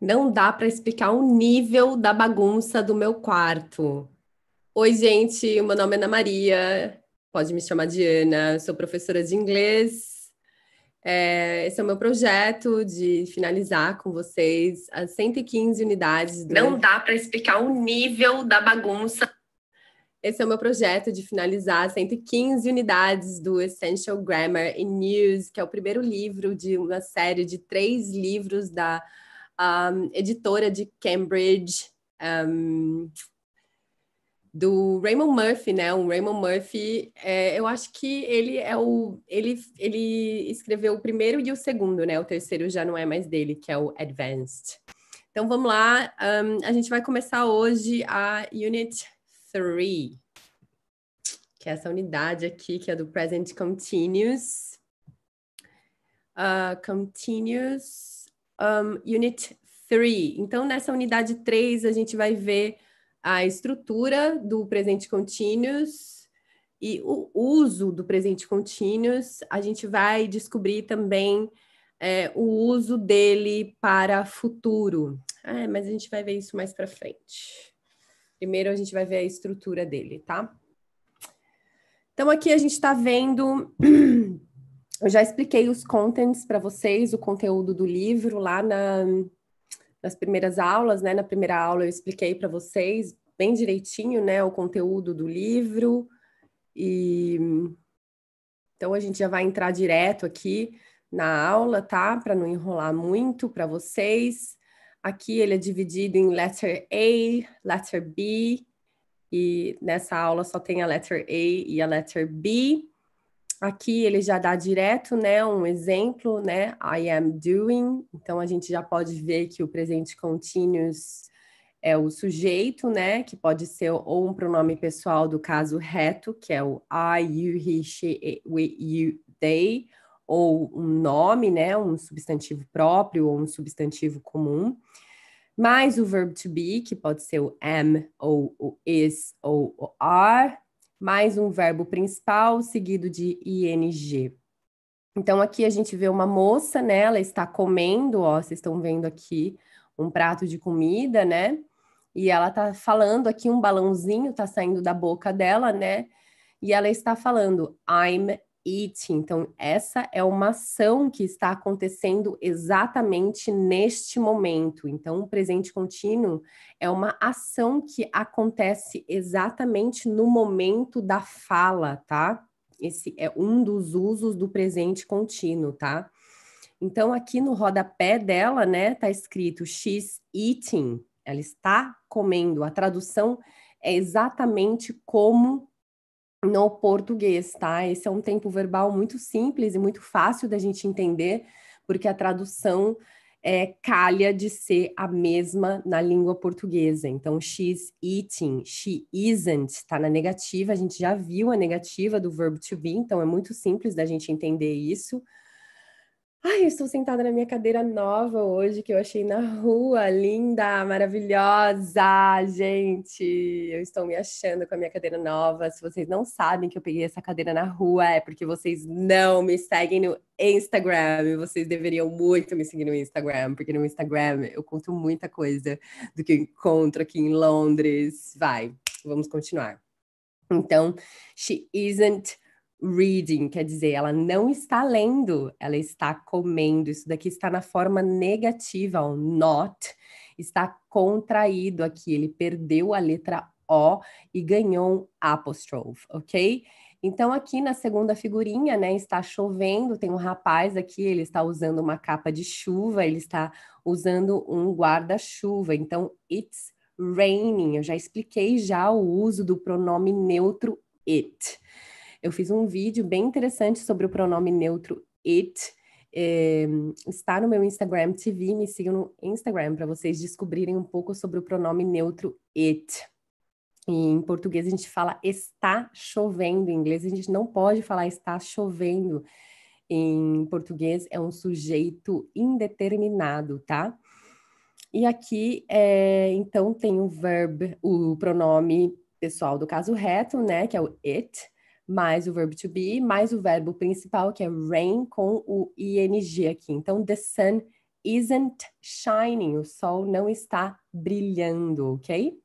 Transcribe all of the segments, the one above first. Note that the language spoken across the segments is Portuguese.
Não dá para explicar o nível da bagunça do meu quarto. Oi, gente, meu nome é Ana Maria, pode me chamar de Ana, sou professora de inglês. É, esse é o meu projeto de finalizar com vocês as 115 unidades. Do... Não dá para explicar o nível da bagunça. Esse é o meu projeto de finalizar 115 unidades do Essential Grammar in News, que é o primeiro livro de uma série de três livros da um, editora de Cambridge, um, do Raymond Murphy, né? O Raymond Murphy, é, eu acho que ele é o ele, ele escreveu o primeiro e o segundo, né? O terceiro já não é mais dele, que é o Advanced. Então vamos lá, um, a gente vai começar hoje a Unit three, que é essa unidade aqui, que é do present continuous. Uh, continuous um, Unit 3. Então, nessa unidade 3, a gente vai ver a estrutura do presente continuous e o uso do presente continuous. A gente vai descobrir também é, o uso dele para futuro. Ah, mas a gente vai ver isso mais para frente. Primeiro a gente vai ver a estrutura dele, tá? Então aqui a gente está vendo. Eu já expliquei os contents para vocês, o conteúdo do livro lá na, nas primeiras aulas, né? Na primeira aula eu expliquei para vocês bem direitinho, né, o conteúdo do livro e então a gente já vai entrar direto aqui na aula, tá? Para não enrolar muito para vocês. Aqui ele é dividido em letter A, letter B, e nessa aula só tem a letter A e a letter B. Aqui ele já dá direto, né, um exemplo, né, I am doing. Então a gente já pode ver que o presente continuous é o sujeito, né, que pode ser ou um pronome pessoal do caso reto, que é o I, you, he, she, we, you, they, ou um nome, né, um substantivo próprio ou um substantivo comum, mais o verbo to be, que pode ser o am ou o is ou o are, mais um verbo principal seguido de ing. Então aqui a gente vê uma moça, né, ela está comendo, ó, vocês estão vendo aqui um prato de comida, né? E ela tá falando aqui um balãozinho tá saindo da boca dela, né? E ela está falando I'm eating, Então, essa é uma ação que está acontecendo exatamente neste momento. Então, o presente contínuo é uma ação que acontece exatamente no momento da fala, tá? Esse é um dos usos do presente contínuo, tá? Então, aqui no rodapé dela, né, tá escrito she's eating. Ela está comendo. A tradução é exatamente como no português, tá? Esse é um tempo verbal muito simples e muito fácil da gente entender, porque a tradução é calha de ser a mesma na língua portuguesa. Então, she's eating, she isn't, tá na negativa. A gente já viu a negativa do verbo to be, então é muito simples da gente entender isso. Ai, eu estou sentada na minha cadeira nova hoje, que eu achei na rua, linda, maravilhosa, gente. Eu estou me achando com a minha cadeira nova. Se vocês não sabem que eu peguei essa cadeira na rua, é porque vocês não me seguem no Instagram. E vocês deveriam muito me seguir no Instagram, porque no Instagram eu conto muita coisa do que eu encontro aqui em Londres. Vai, vamos continuar. Então, she isn't reading, quer dizer, ela não está lendo, ela está comendo. Isso daqui está na forma negativa, o not está contraído aqui, ele perdeu a letra O e ganhou um apostrofe, ok? Então, aqui na segunda figurinha, né, está chovendo, tem um rapaz aqui, ele está usando uma capa de chuva, ele está usando um guarda-chuva. Então, it's raining. Eu já expliquei já o uso do pronome neutro it. Eu fiz um vídeo bem interessante sobre o pronome neutro it. É, está no meu Instagram TV, me sigam no Instagram para vocês descobrirem um pouco sobre o pronome neutro it. E em português a gente fala está chovendo, em inglês a gente não pode falar está chovendo. Em português é um sujeito indeterminado, tá? E aqui, é, então, tem o verbo, o pronome pessoal do caso reto, né, que é o it, mais o verbo to be, mais o verbo principal, que é rain, com o ing aqui. Então, the sun isn't shining, o sol não está brilhando, ok?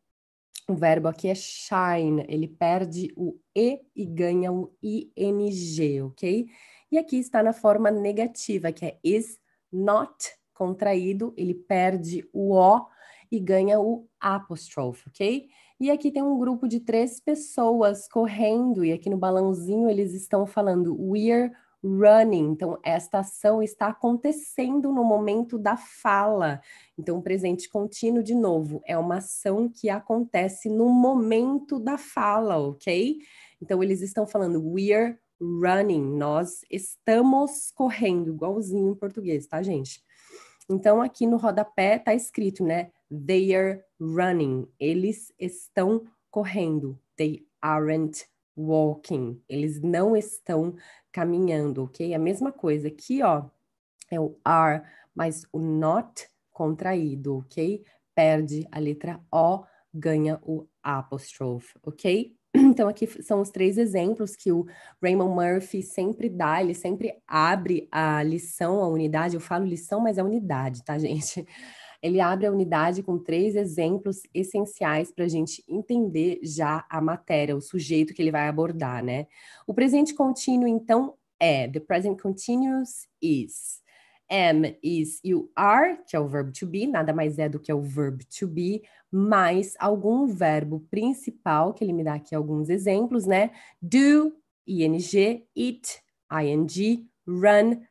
O verbo aqui é shine, ele perde o E e ganha o ING, ok? E aqui está na forma negativa, que é is not contraído, ele perde o O e ganha o apóstrofe, ok? E aqui tem um grupo de três pessoas correndo, e aqui no balãozinho eles estão falando We're running. Então, esta ação está acontecendo no momento da fala. Então, o presente contínuo, de novo, é uma ação que acontece no momento da fala, ok? Então, eles estão falando We're running. Nós estamos correndo, igualzinho em português, tá, gente? Então, aqui no rodapé está escrito, né? They're running. Eles estão correndo. They aren't walking. Eles não estão caminhando, ok? A mesma coisa aqui, ó, é o are, mas o not contraído, ok? Perde a letra O, ganha o apóstrofe, ok? Então, aqui são os três exemplos que o Raymond Murphy sempre dá, ele sempre abre a lição, a unidade. Eu falo lição, mas é unidade, tá, gente? ele abre a unidade com três exemplos essenciais para a gente entender já a matéria, o sujeito que ele vai abordar, né? O presente contínuo, então, é the present continuous is. Am, is you are, que é o verbo to be, nada mais é do que o verbo to be, mais algum verbo principal, que ele me dá aqui alguns exemplos, né? Do, ing, it, ing, run,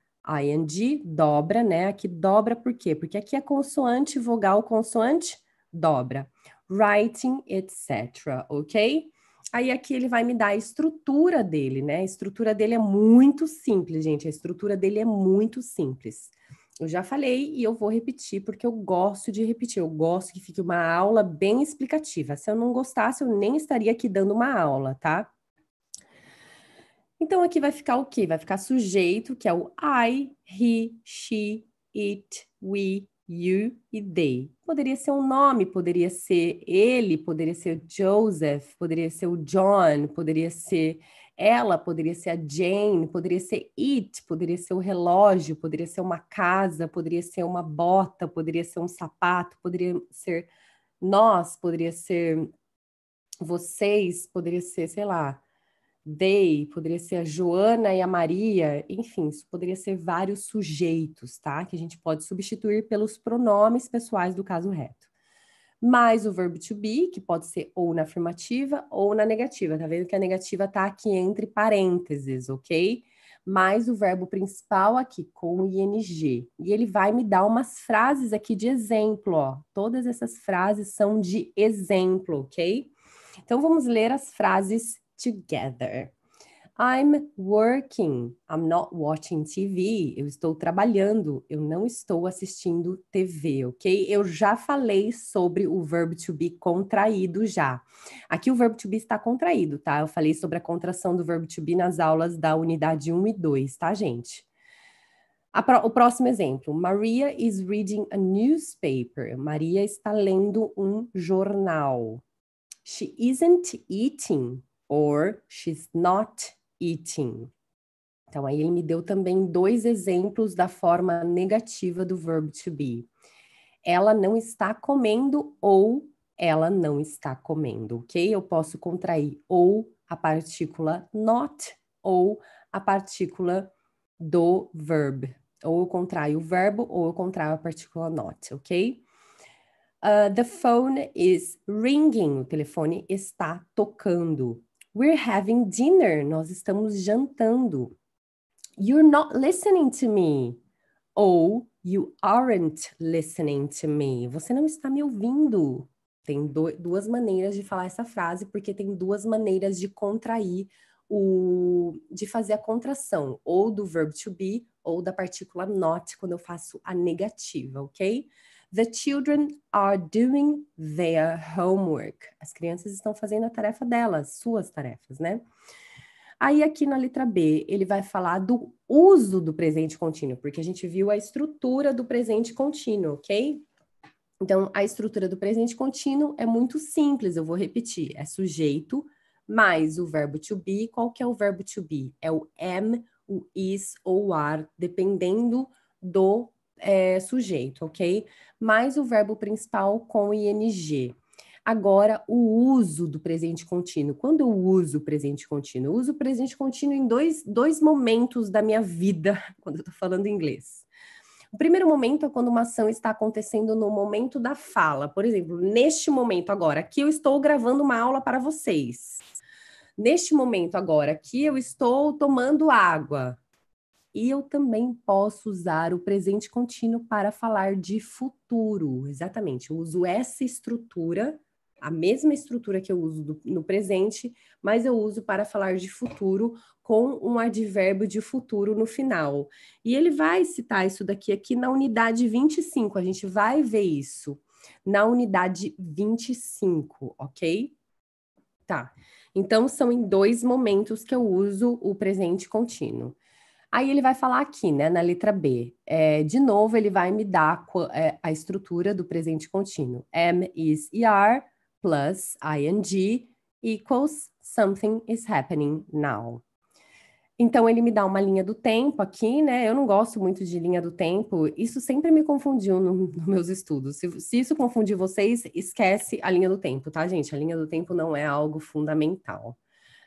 ING dobra, né? Aqui dobra por quê? Porque aqui é consoante, vogal, consoante, dobra. Writing, etc. Ok? Aí aqui ele vai me dar a estrutura dele, né? A estrutura dele é muito simples, gente. A estrutura dele é muito simples. Eu já falei e eu vou repetir porque eu gosto de repetir. Eu gosto que fique uma aula bem explicativa. Se eu não gostasse, eu nem estaria aqui dando uma aula, tá? Então aqui vai ficar o quê? Vai ficar sujeito, que é o I, he, she, it, we, you e they. Poderia ser um nome, poderia ser ele, poderia ser Joseph, poderia ser o John, poderia ser ela, poderia ser a Jane, poderia ser it, poderia ser o relógio, poderia ser uma casa, poderia ser uma bota, poderia ser um sapato, poderia ser nós, poderia ser vocês, poderia ser, sei lá, Day, poderia ser a Joana e a Maria, enfim, isso poderia ser vários sujeitos, tá? Que a gente pode substituir pelos pronomes pessoais do caso reto. Mais o verbo to be, que pode ser ou na afirmativa ou na negativa. Tá vendo que a negativa tá aqui entre parênteses, ok? Mais o verbo principal aqui com ing. E ele vai me dar umas frases aqui de exemplo, ó. Todas essas frases são de exemplo, ok? Então vamos ler as frases together. I'm working. I'm not watching TV. Eu estou trabalhando. Eu não estou assistindo TV, ok? Eu já falei sobre o verbo to be contraído já. Aqui o verbo to be está contraído, tá? Eu falei sobre a contração do verbo to be nas aulas da unidade 1 e 2, tá, gente? Pro, o próximo exemplo. Maria is reading a newspaper. Maria está lendo um jornal. She isn't eating or she's not eating. Então, aí ele me deu também dois exemplos da forma negativa do verbo to be. Ela não está comendo ou ela não está comendo, ok? Eu posso contrair ou a partícula not ou a partícula do verbo. Ou eu contraio o verbo ou eu contraio a partícula not, ok? Uh, the phone is ringing. O telefone está tocando. We're having dinner. Nós estamos jantando. You're not listening to me. Ou you aren't listening to me. Você não está me ouvindo. Tem do, duas maneiras de falar essa frase, porque tem duas maneiras de contrair o de fazer a contração, ou do verbo to be, ou da partícula not, quando eu faço a negativa, ok? The children are doing their homework. As crianças estão fazendo a tarefa delas, suas tarefas, né? Aí, aqui na letra B, ele vai falar do uso do presente contínuo, porque a gente viu a estrutura do presente contínuo, ok? Então, a estrutura do presente contínuo é muito simples, eu vou repetir: é sujeito mais o verbo to be. Qual que é o verbo to be? É o am, o is ou o are, dependendo do é, sujeito, ok? mais o verbo principal com ing. Agora, o uso do presente contínuo. Quando eu uso o presente contínuo? Eu uso o presente contínuo em dois, dois momentos da minha vida, quando eu estou falando inglês. O primeiro momento é quando uma ação está acontecendo no momento da fala. Por exemplo, neste momento agora, que eu estou gravando uma aula para vocês. Neste momento agora, que eu estou tomando água. E eu também posso usar o presente contínuo para falar de futuro, exatamente. Eu uso essa estrutura, a mesma estrutura que eu uso do, no presente, mas eu uso para falar de futuro com um advérbio de futuro no final. E ele vai citar isso daqui aqui na unidade 25, a gente vai ver isso na unidade 25, ok? Tá. Então, são em dois momentos que eu uso o presente contínuo. Aí ele vai falar aqui, né, na letra B. É, de novo, ele vai me dar é, a estrutura do presente contínuo. Am is er plus ing equals something is happening now. Então ele me dá uma linha do tempo aqui, né? Eu não gosto muito de linha do tempo. Isso sempre me confundiu nos no meus estudos. Se, se isso confundir vocês, esquece a linha do tempo, tá, gente? A linha do tempo não é algo fundamental.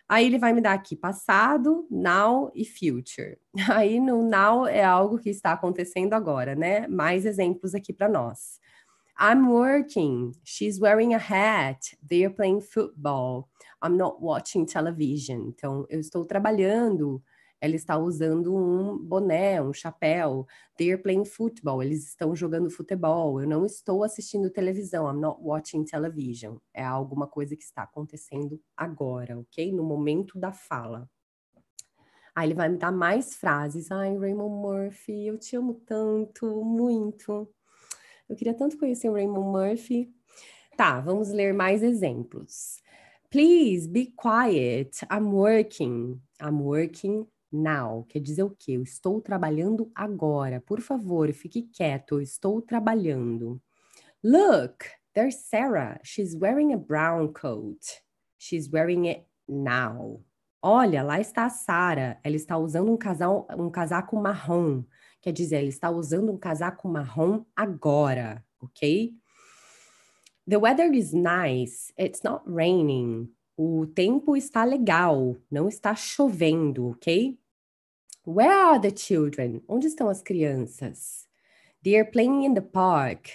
Aí ele vai me dar aqui passado, now e future. Aí no now é algo que está acontecendo agora, né? Mais exemplos aqui para nós. I'm working. She's wearing a hat. They're playing football. I'm not watching television. Então, eu estou trabalhando ela está usando um boné, um chapéu. They are playing football, eles estão jogando futebol. Eu não estou assistindo televisão, I'm not watching television. É alguma coisa que está acontecendo agora, ok? No momento da fala. Aí ele vai me dar mais frases. Ai, Raymond Murphy, eu te amo tanto, muito. Eu queria tanto conhecer o Raymond Murphy. Tá, vamos ler mais exemplos. Please be quiet. I'm working. I'm working now. Quer dizer o quê? Eu estou trabalhando agora. Por favor, fique quieto. Eu estou trabalhando. Look, there's Sarah. She's wearing a brown coat. She's wearing it now. Olha, lá está a Sarah. Ela está usando um, casal, um casaco marrom. Quer dizer, ela está usando um casaco marrom agora, ok? The weather is nice. It's not raining. O tempo está legal, não está chovendo, ok? Where are the children? Onde estão as crianças? They are playing in the park.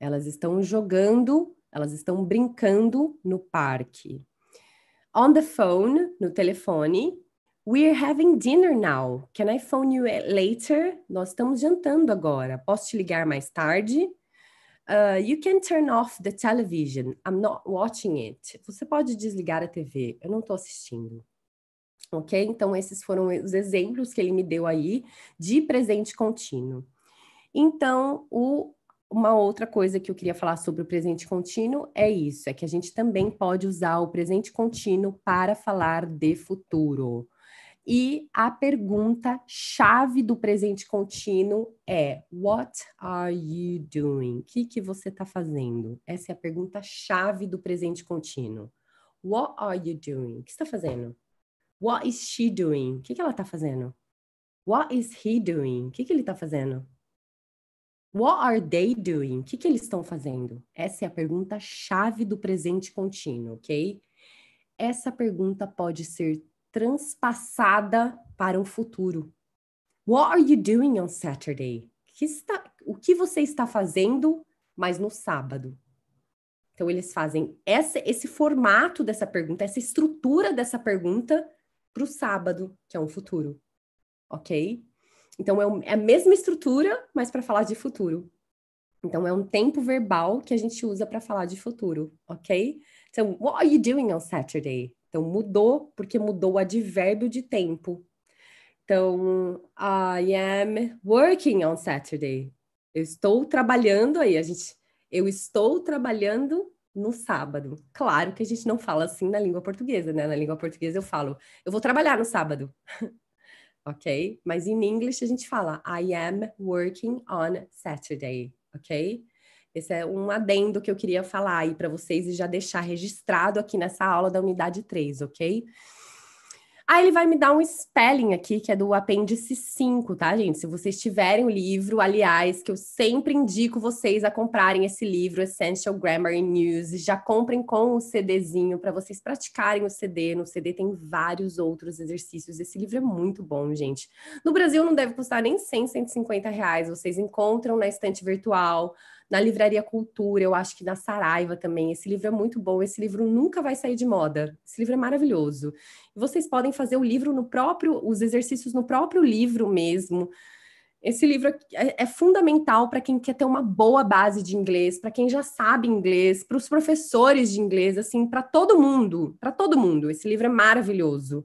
Elas estão jogando, elas estão brincando no parque. On the phone, no telefone. We're having dinner now. Can I phone you later? Nós estamos jantando agora. Posso te ligar mais tarde? Uh, you can turn off the television. I'm not watching it. Você pode desligar a TV. Eu não estou assistindo ok? Então, esses foram os exemplos que ele me deu aí de presente contínuo. Então, o, uma outra coisa que eu queria falar sobre o presente contínuo é isso: é que a gente também pode usar o presente contínuo para falar de futuro. E a pergunta chave do presente contínuo é: What are you doing? O que, que você está fazendo? Essa é a pergunta chave do presente contínuo. What are you doing? O que está fazendo? What is she doing? O que, que ela está fazendo? What is he doing? O que, que ele está fazendo? What are they doing? O que, que eles estão fazendo? Essa é a pergunta chave do presente contínuo, ok? Essa pergunta pode ser transpassada para o futuro. What are you doing on Saturday? Que está, o que você está fazendo, mas no sábado? Então, eles fazem essa, esse formato dessa pergunta, essa estrutura dessa pergunta para o sábado, que é um futuro, ok? Então é, é a mesma estrutura, mas para falar de futuro. Então é um tempo verbal que a gente usa para falar de futuro, ok? Então, what are you doing on Saturday? Então mudou porque mudou o advérbio de tempo. Então, I am working on Saturday. Eu estou trabalhando aí, a gente. Eu estou trabalhando no sábado. Claro que a gente não fala assim na língua portuguesa, né? Na língua portuguesa eu falo, eu vou trabalhar no sábado. ok? Mas em inglês a gente fala, I am working on Saturday, ok? Esse é um adendo que eu queria falar aí para vocês e já deixar registrado aqui nessa aula da unidade 3, ok? Aí ah, ele vai me dar um spelling aqui, que é do apêndice 5, tá, gente? Se vocês tiverem o livro, aliás, que eu sempre indico vocês a comprarem esse livro, Essential Grammar in News, já comprem com o CDzinho para vocês praticarem o CD. No CD tem vários outros exercícios. Esse livro é muito bom, gente. No Brasil não deve custar nem 100, 150 reais. Vocês encontram na estante virtual na Livraria Cultura, eu acho que na Saraiva também. Esse livro é muito bom, esse livro nunca vai sair de moda. Esse livro é maravilhoso. E vocês podem fazer o livro no próprio, os exercícios no próprio livro mesmo. Esse livro é, é fundamental para quem quer ter uma boa base de inglês, para quem já sabe inglês, para os professores de inglês, assim, para todo mundo, para todo mundo. Esse livro é maravilhoso.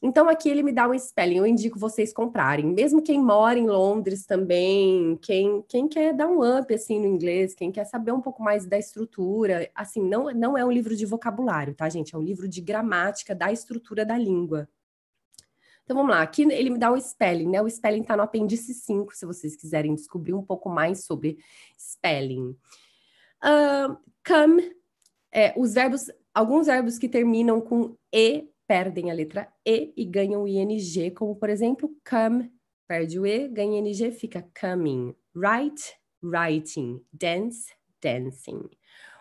Então aqui ele me dá um spelling, eu indico vocês comprarem. Mesmo quem mora em Londres também, quem, quem quer dar um up assim no inglês, quem quer saber um pouco mais da estrutura, assim, não, não é um livro de vocabulário, tá, gente? É um livro de gramática da estrutura da língua. Então vamos lá, aqui ele me dá o spelling, né? O spelling está no apêndice 5, se vocês quiserem descobrir um pouco mais sobre spelling. Uh, come, é, os verbos, alguns verbos que terminam com e perdem a letra E e ganham o ING, como por exemplo, come, perde o E, ganha ING, fica coming. Write, writing. Dance, dancing.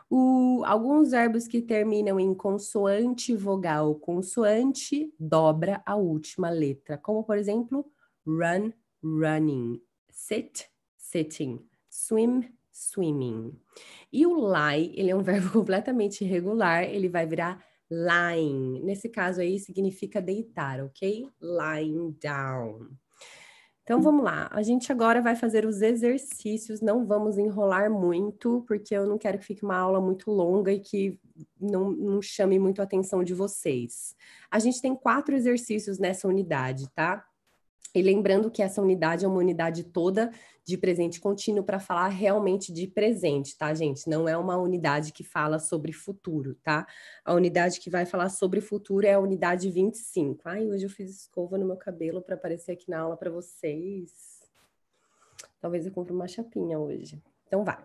O, alguns verbos que terminam em consoante vogal, consoante dobra a última letra, como por exemplo, run, running, sit, sitting, swim, swimming. E o lie, ele é um verbo completamente irregular, ele vai virar lying. Nesse caso aí significa deitar, ok? Lying down. Então vamos lá, a gente agora vai fazer os exercícios, não vamos enrolar muito, porque eu não quero que fique uma aula muito longa e que não, não chame muito a atenção de vocês. A gente tem quatro exercícios nessa unidade, tá? E lembrando que essa unidade é uma unidade toda de presente contínuo para falar realmente de presente, tá, gente? Não é uma unidade que fala sobre futuro, tá? A unidade que vai falar sobre futuro é a unidade 25. Ai, hoje eu fiz escova no meu cabelo para aparecer aqui na aula para vocês. Talvez eu compre uma chapinha hoje. Então vai.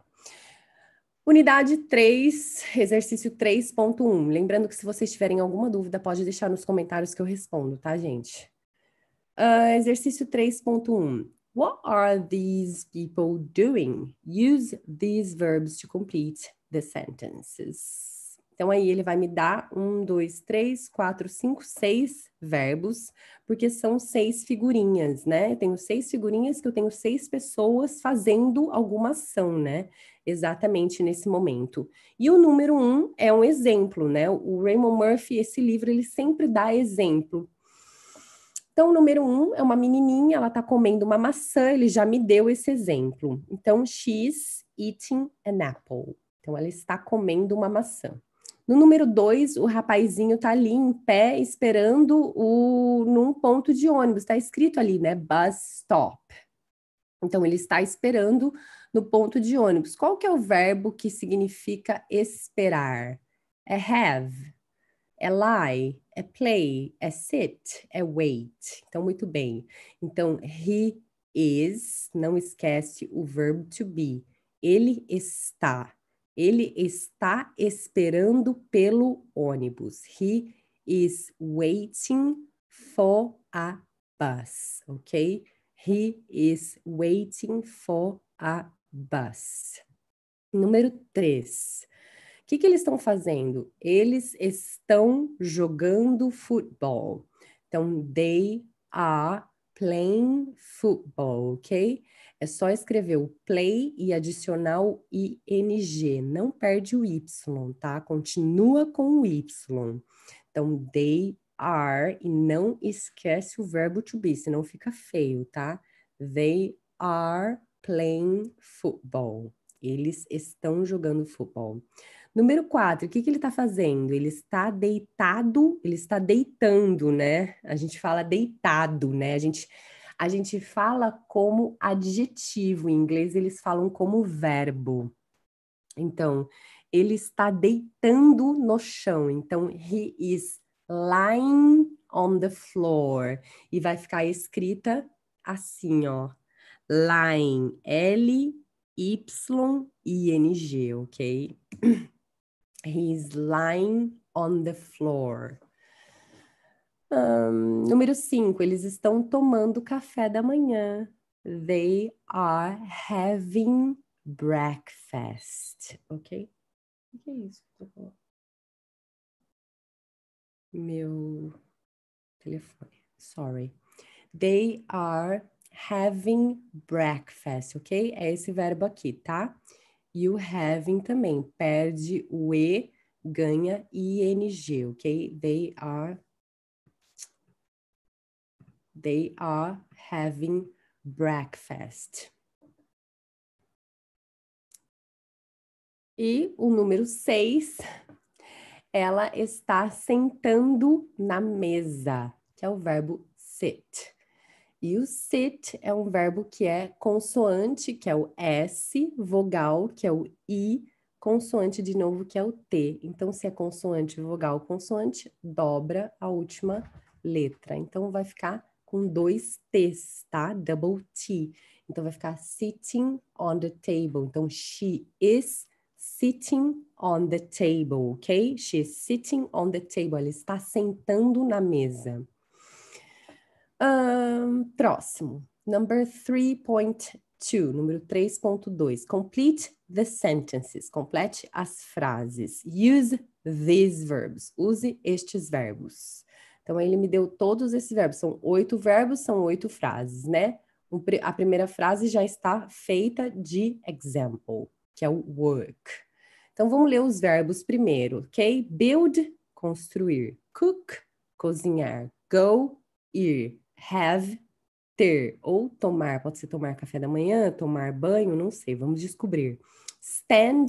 Unidade 3, exercício 3.1. Lembrando que se vocês tiverem alguma dúvida, pode deixar nos comentários que eu respondo, tá, gente? Ah, exercício 3.1. What are these people doing? Use these verbs to complete the sentences. Então, aí ele vai me dar um, dois, três, quatro, cinco, seis verbos, porque são seis figurinhas, né? Eu tenho seis figurinhas que eu tenho seis pessoas fazendo alguma ação, né? Exatamente nesse momento. E o número um é um exemplo, né? O Raymond Murphy, esse livro, ele sempre dá exemplo. Então, o número um é uma menininha, ela está comendo uma maçã, ele já me deu esse exemplo. Então, she's eating an apple. Então, ela está comendo uma maçã. No número dois, o rapazinho está ali em pé esperando o num ponto de ônibus. Está escrito ali, né? Bus stop. Então, ele está esperando no ponto de ônibus. Qual que é o verbo que significa esperar? É have, é lie, é play, é sit, é wait. Então, muito bem. Então, he is, não esquece o verbo to be. Ele está. Ele está esperando pelo ônibus. He is waiting for a bus, ok? He is waiting for a bus. Número 3 que, que eles estão fazendo? Eles estão jogando futebol. Então, they are playing football, ok? É só escrever o play e adicionar o ing, não perde o y, tá? Continua com o y. Então, they are, e não esquece o verbo to be, senão fica feio, tá? They are playing football. Eles estão jogando futebol. Número quatro, o que, que ele está fazendo? Ele está deitado, ele está deitando, né? A gente fala deitado, né? A gente, a gente fala como adjetivo, em inglês eles falam como verbo. Então, ele está deitando no chão. Então, he is lying on the floor. E vai ficar escrita assim, ó. Lying, L-Y-I-N-G, ok? He's lying on the floor. Um, número 5, eles estão tomando café da manhã. They are having breakfast. Ok? O que é isso? Tá Meu telefone. Sorry. They are having breakfast, ok? É esse verbo aqui, tá? E o having também perde o E, ganha ING, ok? They are they are having breakfast. E o número 6, ela está sentando na mesa, que é o verbo sit. E o sit é um verbo que é consoante, que é o S, vogal, que é o I, consoante de novo, que é o T. Então, se é consoante, vogal, consoante, dobra a última letra. Então, vai ficar com dois T's, tá? Double T. Então, vai ficar sitting on the table. Então, she is sitting on the table, ok? She is sitting on the table. Ela está sentando na mesa próximo, number 3.2, número 3.2. Complete the sentences, complete as frases. Use these verbs, use estes verbos. Então, ele me deu todos esses verbos. São oito verbos, são oito frases, né? A primeira frase já está feita de example, que é o work. Então, vamos ler os verbos primeiro, ok? Build, construir. Cook, cozinhar. Go, ir have, ter ou tomar, pode ser tomar café da manhã, tomar banho, não sei, vamos descobrir. Stand,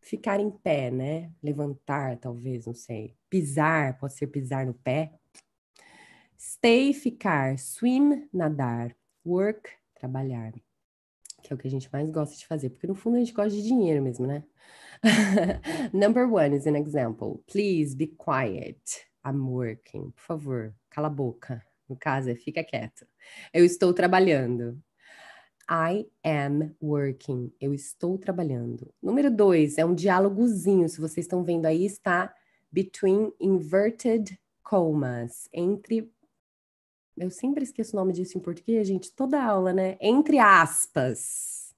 ficar em pé, né? Levantar, talvez, não sei. Pisar, pode ser pisar no pé. Stay, ficar. Swim, nadar. Work, trabalhar. Que é o que a gente mais gosta de fazer, porque no fundo a gente gosta de dinheiro mesmo, né? Number one is an example. Please be quiet. I'm working. Por favor, cala a boca. Em casa, fica quieto. Eu estou trabalhando. I am working. Eu estou trabalhando. Número dois é um diálogozinho. Se vocês estão vendo aí, está between inverted commas Entre. Eu sempre esqueço o nome disso em português, gente, toda aula, né? Entre aspas.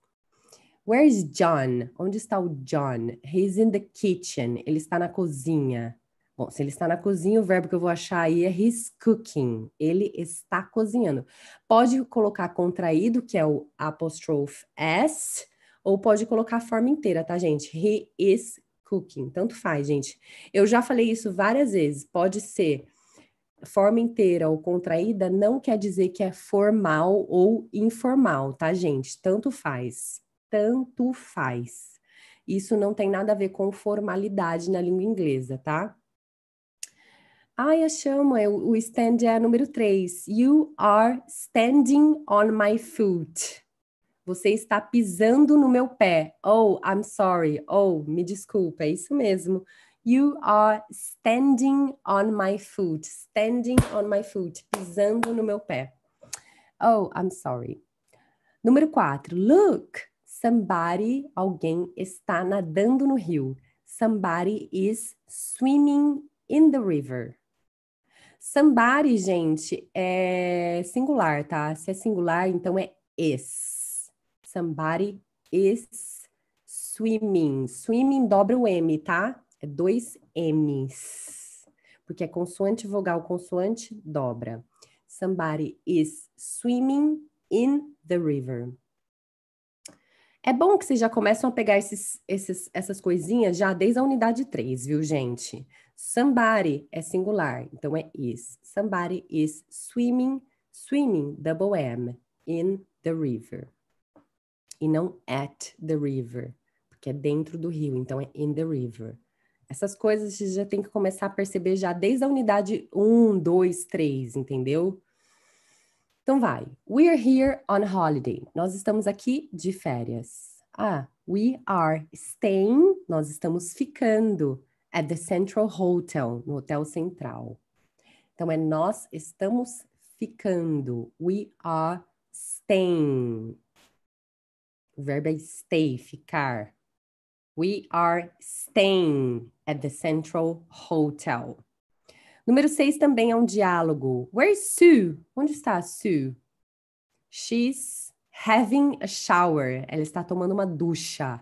Where's John? Onde está o John? He's in the kitchen. Ele está na cozinha. Bom, se ele está na cozinha, o verbo que eu vou achar aí é he's cooking. Ele está cozinhando. Pode colocar contraído, que é o apostrophe s, ou pode colocar a forma inteira, tá, gente? He is cooking. Tanto faz, gente. Eu já falei isso várias vezes. Pode ser forma inteira ou contraída, não quer dizer que é formal ou informal, tá, gente? Tanto faz. Tanto faz. Isso não tem nada a ver com formalidade na língua inglesa, tá? Ai, a chama, é o stand é número 3. You are standing on my foot. Você está pisando no meu pé. Oh, I'm sorry. Oh, me desculpa. É isso mesmo. You are standing on my foot. Standing on my foot. Pisando no meu pé. Oh, I'm sorry. Número 4. Look, somebody, alguém está nadando no rio. Somebody is swimming in the river. Sambari, gente, é singular, tá? Se é singular, então é is. Somebody is swimming. Swimming dobra o M, tá? É dois M's. Porque é consoante, vogal, consoante, dobra. Somebody is swimming in the river. É bom que vocês já começam a pegar esses, esses, essas coisinhas já desde a unidade 3, viu, gente? Somebody é singular, então é is. Somebody is swimming, swimming, double M, in the river. E não at the river, porque é dentro do rio, então é in the river. Essas coisas você já tem que começar a perceber já desde a unidade 1, 2, 3, entendeu? Então vai. We are here on holiday. Nós estamos aqui de férias. Ah, we are staying, nós estamos ficando at é the Central Hotel, no Hotel Central. Então é nós estamos ficando. We are staying. O verbo é stay, ficar. We are staying at the Central Hotel. Número 6 também é um diálogo. Where's Sue? Onde está a Sue? She's having a shower. Ela está tomando uma ducha.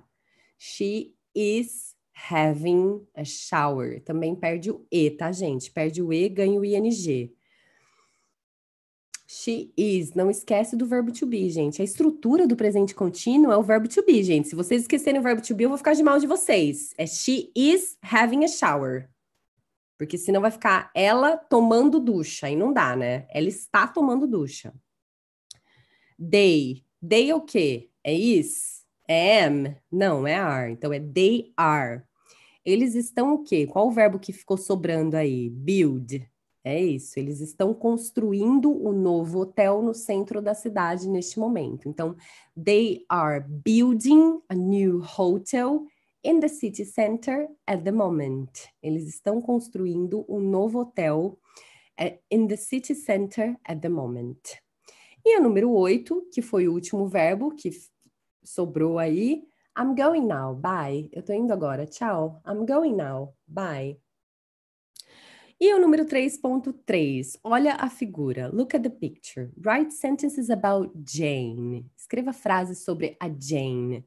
She is having a shower. Também perde o E, tá, gente? Perde o E, ganha o ING. She is. Não esquece do verbo to be, gente. A estrutura do presente contínuo é o verbo to be, gente. Se vocês esquecerem o verbo to be, eu vou ficar de mal de vocês. É she is having a shower. Porque senão vai ficar ela tomando ducha. E não dá, né? Ela está tomando ducha. They. They é o quê? É is? É am? Não, é are. Então é they are. Eles estão o quê? Qual o verbo que ficou sobrando aí? Build. É isso, eles estão construindo o um novo hotel no centro da cidade neste momento. Então, they are building a new hotel in the city center at the moment. Eles estão construindo um novo hotel é, in the city center at the moment. E o número 8, que foi o último verbo que sobrou aí, I'm going now. Bye. Eu tô indo agora. Tchau. I'm going now. Bye. E o número 3.3. Olha a figura. Look at the picture. Write sentences about Jane. Escreva frases sobre a Jane.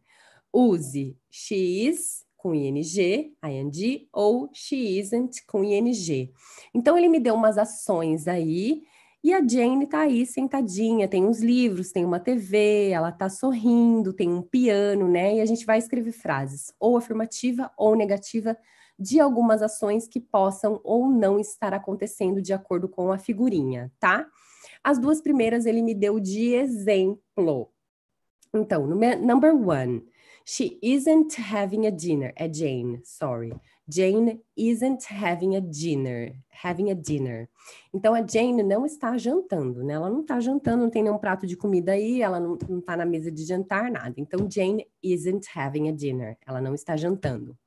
Use she is com ing, ing ou she isn't com ing. Então ele me deu umas ações aí e a Jane tá aí sentadinha, tem uns livros, tem uma TV, ela tá sorrindo, tem um piano, né? E a gente vai escrever frases ou afirmativa ou negativa de algumas ações que possam ou não estar acontecendo de acordo com a figurinha, tá? As duas primeiras ele me deu de exemplo. Então, number one, she isn't having a dinner. É Jane, sorry. Jane isn't having a dinner. Having a dinner. Então a Jane não está jantando, né? Ela não está jantando, não tem nenhum prato de comida aí, ela não está na mesa de jantar, nada. Então Jane isn't having a dinner. Ela não está jantando.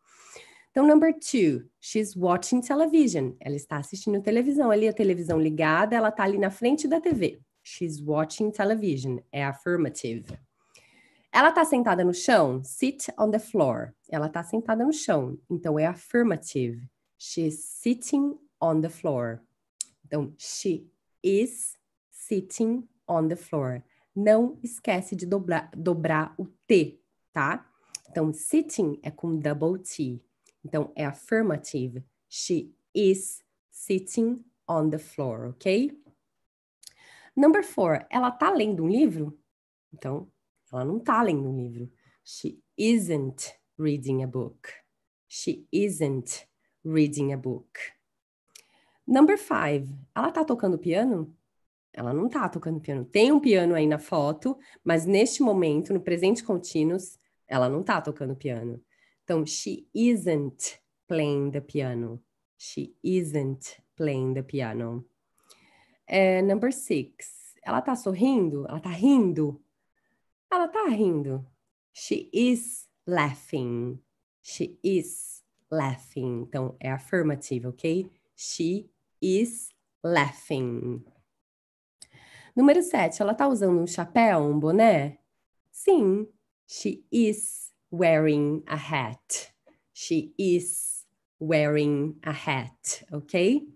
Então, number two, she's watching television. Ela está assistindo televisão ali, a televisão ligada, ela está ali na frente da TV. She's watching television. É affirmative. Ela está sentada no chão? Sit on the floor. Ela está sentada no chão. Então é affirmative. She's sitting on the floor. Então, she is sitting on the floor. Não esquece de dobrar, dobrar o T, tá? Então, sitting é com double T. Então, é affirmative. She is sitting on the floor, ok? Number four, ela tá lendo um livro? Então, ela não está lendo um livro. She isn't reading a book. She isn't reading a book. Number five. Ela está tocando piano? Ela não está tocando piano. Tem um piano aí na foto, mas neste momento, no presente contínuo, ela não está tocando piano. Então, she isn't playing the piano. She isn't playing the piano. É, number six. Ela tá sorrindo? Ela tá rindo? Ela tá rindo. She is laughing. She is laughing. Então, é afirmativo, ok? She is laughing. Número 7, ela tá usando um chapéu, um boné? Sim. She is wearing a hat. She is wearing a hat, ok?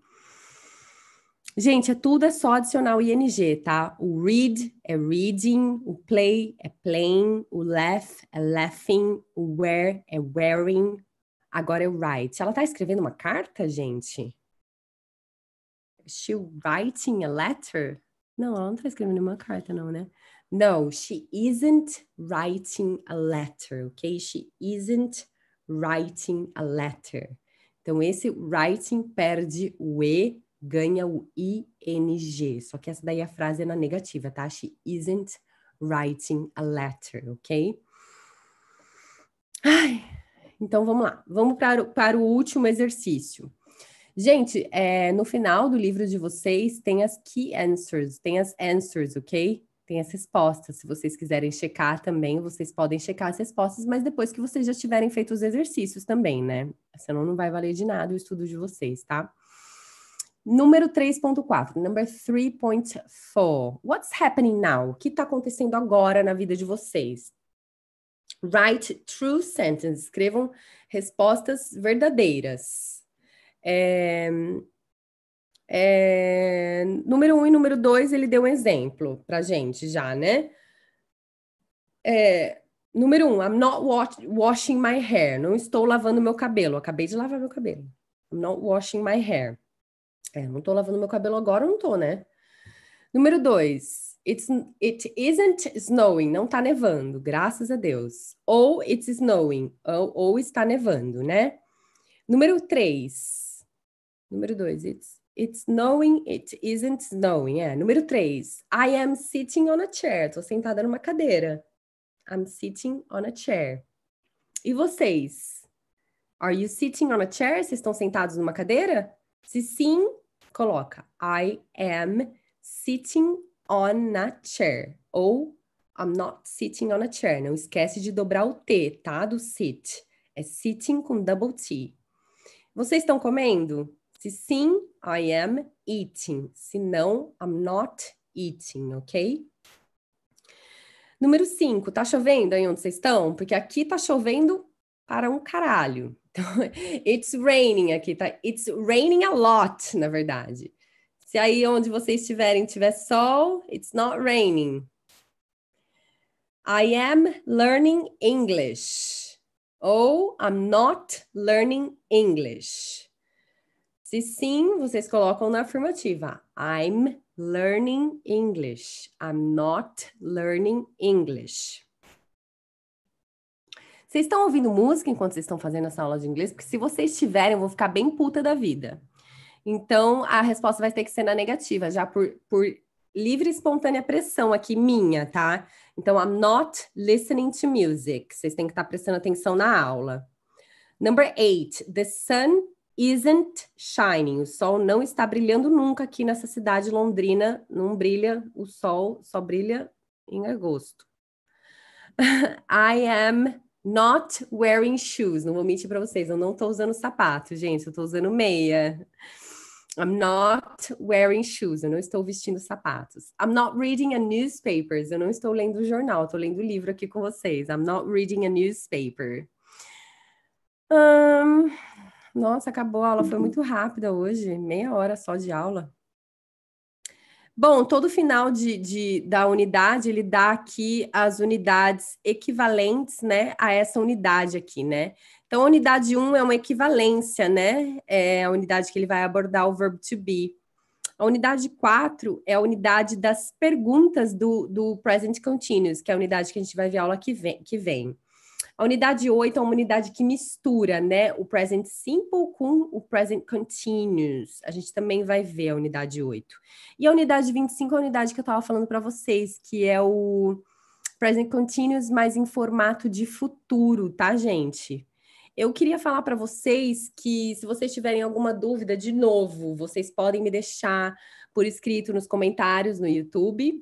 Gente, é tudo é só adicionar o ING, tá? O read é reading, o play é playing, o laugh é laughing, o wear é wearing. Agora é o write. Ela tá escrevendo uma carta, gente? She writing a letter? Não, ela não tá escrevendo uma carta, não, né? No, she isn't writing a letter, ok? She isn't writing a letter. Então, esse writing perde o E ganha o ING. Só que essa daí a frase é na negativa, tá? She isn't writing a letter, ok? Ai, então vamos lá. Vamos para, para o último exercício. Gente, é, no final do livro de vocês tem as key answers, tem as answers, ok? Tem as respostas. Se vocês quiserem checar também, vocês podem checar as respostas, mas depois que vocês já tiverem feito os exercícios também, né? Senão não vai valer de nada o estudo de vocês, tá? Número 3.4, number 3.4. What's happening now? O que está acontecendo agora na vida de vocês? Write true sentences. Escrevam respostas verdadeiras. É, é, número 1 um e número 2, ele deu um exemplo para gente já, né? É, número 1, um, I'm not washing my hair. Não estou lavando meu cabelo. Acabei de lavar meu cabelo. I'm not washing my hair. É, não tô lavando meu cabelo agora, não tô, né? Número dois, it's, it isn't snowing, não tá nevando, graças a Deus. Ou it's snowing, ou, ou está nevando, né? Número três, número dois, it's, it's snowing, it isn't snowing, é. Número três, I am sitting on a chair, tô sentada numa cadeira. I'm sitting on a chair. E vocês? Are you sitting on a chair? Vocês estão sentados numa cadeira? Se sim, coloca I am sitting on a chair. Ou I'm not sitting on a chair. Não esquece de dobrar o T, tá? Do sit. É sitting com double T. Vocês estão comendo? Se sim, I am eating. Se não, I'm not eating, ok? Número 5, tá chovendo aí onde vocês estão? Porque aqui tá chovendo para um caralho. Então, it's raining aqui, tá? It's raining a lot, na verdade. Se aí onde vocês estiverem tiver sol, it's not raining. I am learning English. Ou I'm not learning English. Se sim, vocês colocam na afirmativa. I'm learning English. I'm not learning English. Vocês estão ouvindo música enquanto vocês estão fazendo essa aula de inglês? Porque se vocês tiverem, eu vou ficar bem puta da vida. Então, a resposta vai ter que ser na negativa, já por, por livre e espontânea pressão aqui minha, tá? Então, I'm not listening to music. Vocês têm que estar prestando atenção na aula. Number eight, the sun isn't shining. O sol não está brilhando nunca aqui nessa cidade londrina. Não brilha o sol, só brilha em agosto. I am Not wearing shoes. Não vou mentir para vocês, eu não estou usando sapato, gente, eu estou usando meia. I'm not wearing shoes. Eu não estou vestindo sapatos. I'm not reading a newspaper. Eu não estou lendo o jornal. Estou lendo o livro aqui com vocês. I'm not reading a newspaper. Um, nossa, acabou a aula. Foi muito rápida hoje. Meia hora só de aula. Bom, todo final de, de, da unidade, ele dá aqui as unidades equivalentes, né, a essa unidade aqui, né? Então, a unidade 1 é uma equivalência, né? É a unidade que ele vai abordar o verbo to be. A unidade 4 é a unidade das perguntas do, do present continuous, que é a unidade que a gente vai ver aula que vem. Que vem. A unidade 8 é uma unidade que mistura, né, o present simple com o present continuous. A gente também vai ver a unidade 8. E a unidade 25 é a unidade que eu estava falando para vocês, que é o present continuous, mas em formato de futuro, tá, gente? Eu queria falar para vocês que, se vocês tiverem alguma dúvida, de novo, vocês podem me deixar por escrito nos comentários no YouTube,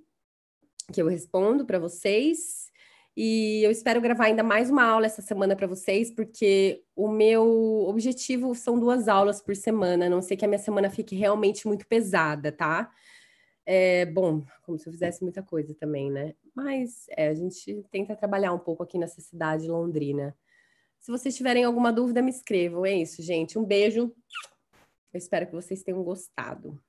que eu respondo para vocês. E eu espero gravar ainda mais uma aula essa semana para vocês, porque o meu objetivo são duas aulas por semana, a não sei que a minha semana fique realmente muito pesada, tá? É, bom, como se eu fizesse muita coisa também, né? Mas é, a gente tenta trabalhar um pouco aqui nessa cidade londrina. Se vocês tiverem alguma dúvida, me escrevam. É isso, gente. Um beijo. Eu espero que vocês tenham gostado.